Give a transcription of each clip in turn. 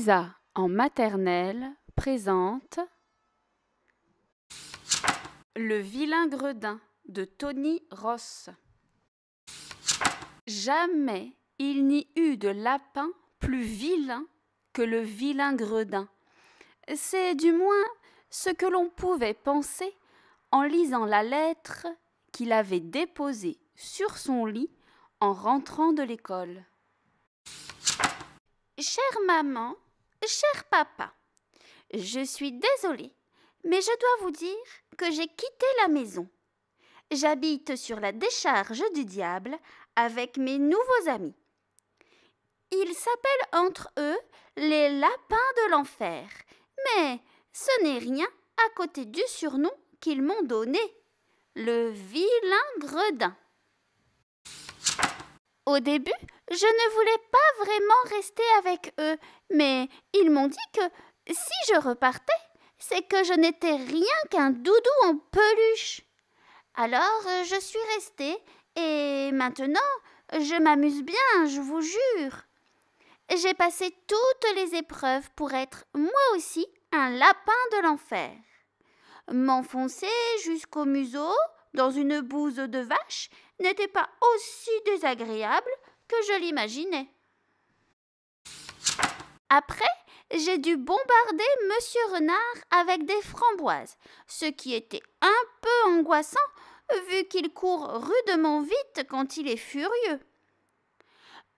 Lisa en maternelle présente Le vilain gredin de Tony Ross. Jamais il n'y eut de lapin plus vilain que le vilain gredin. C'est du moins ce que l'on pouvait penser en lisant la lettre qu'il avait déposée sur son lit en rentrant de l'école. Chère maman, Cher papa, je suis désolée, mais je dois vous dire que j'ai quitté la maison. J'habite sur la décharge du diable avec mes nouveaux amis. Ils s'appellent entre eux les lapins de l'enfer, mais ce n'est rien à côté du surnom qu'ils m'ont donné, le vilain gredin. Au début, je ne voulais pas vraiment rester avec eux, mais ils m'ont dit que si je repartais, c'est que je n'étais rien qu'un doudou en peluche. Alors euh, je suis restée et maintenant je m'amuse bien, je vous jure. J'ai passé toutes les épreuves pour être moi aussi un lapin de l'enfer. M'enfoncer jusqu'au museau, dans une bouse de vache n'était pas aussi désagréable que je l'imaginais. Après, j'ai dû bombarder Monsieur Renard avec des framboises, ce qui était un peu angoissant vu qu'il court rudement vite quand il est furieux.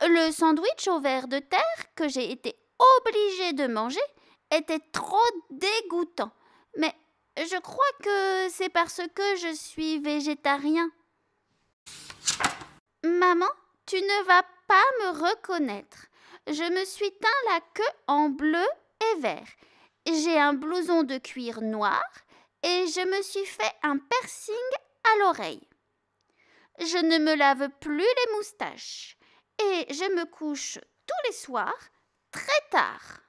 Le sandwich au verre de terre que j'ai été obligée de manger était trop dégoûtant, mais je crois que c'est parce que je suis végétarien. Maman, tu ne vas pas me reconnaître. Je me suis teint la queue en bleu et vert. J'ai un blouson de cuir noir et je me suis fait un piercing à l'oreille. Je ne me lave plus les moustaches et je me couche tous les soirs très tard.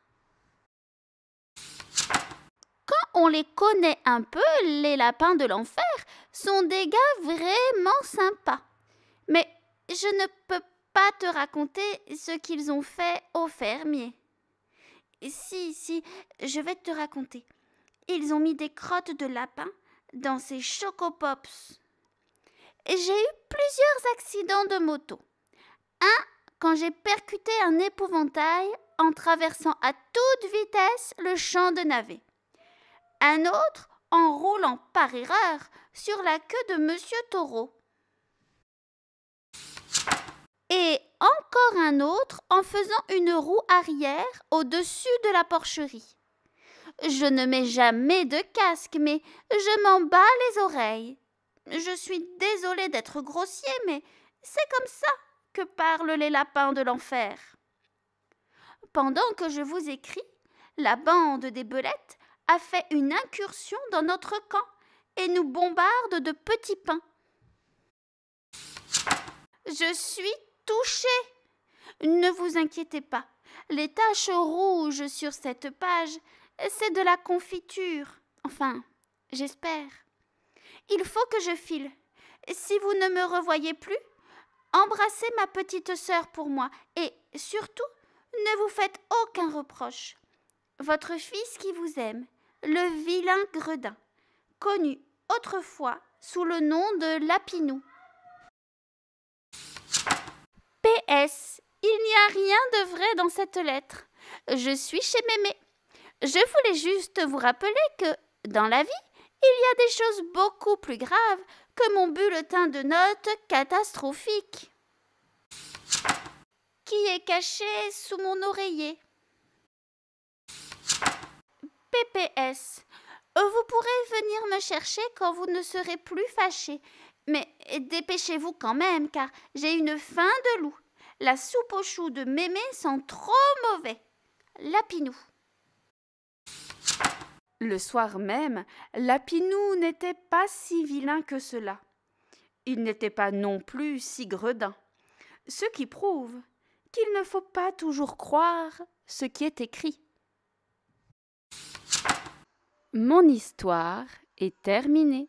on les connaît un peu, les lapins de l'enfer sont des gars vraiment sympas. Mais je ne peux pas te raconter ce qu'ils ont fait aux fermiers. Si, si, je vais te raconter. Ils ont mis des crottes de lapin dans ces chocopops. J'ai eu plusieurs accidents de moto. Un quand j'ai percuté un épouvantail en traversant à toute vitesse le champ de navets un autre en roulant par erreur sur la queue de Monsieur Taureau. Et encore un autre en faisant une roue arrière au-dessus de la porcherie. Je ne mets jamais de casque, mais je m'en bats les oreilles. Je suis désolé d'être grossier, mais c'est comme ça que parlent les lapins de l'enfer. Pendant que je vous écris, la bande des belettes a fait une incursion dans notre camp et nous bombarde de petits pains. Je suis touchée. Ne vous inquiétez pas, les taches rouges sur cette page, c'est de la confiture. Enfin, j'espère. Il faut que je file. Si vous ne me revoyez plus, embrassez ma petite sœur pour moi et surtout, ne vous faites aucun reproche. Votre fils qui vous aime le vilain gredin, connu autrefois sous le nom de Lapinou. PS. Il n'y a rien de vrai dans cette lettre. Je suis chez Mémé. Je voulais juste vous rappeler que, dans la vie, il y a des choses beaucoup plus graves que mon bulletin de notes catastrophique qui est caché sous mon oreiller. Oh, vous pourrez venir me chercher quand vous ne serez plus fâché. Mais dépêchez-vous quand même, car j'ai une faim de loup. La soupe aux choux de mémé sent trop mauvais. Lapinou. Le soir même, Lapinou n'était pas si vilain que cela. Il n'était pas non plus si gredin. Ce qui prouve qu'il ne faut pas toujours croire ce qui est écrit. Mon histoire est terminée.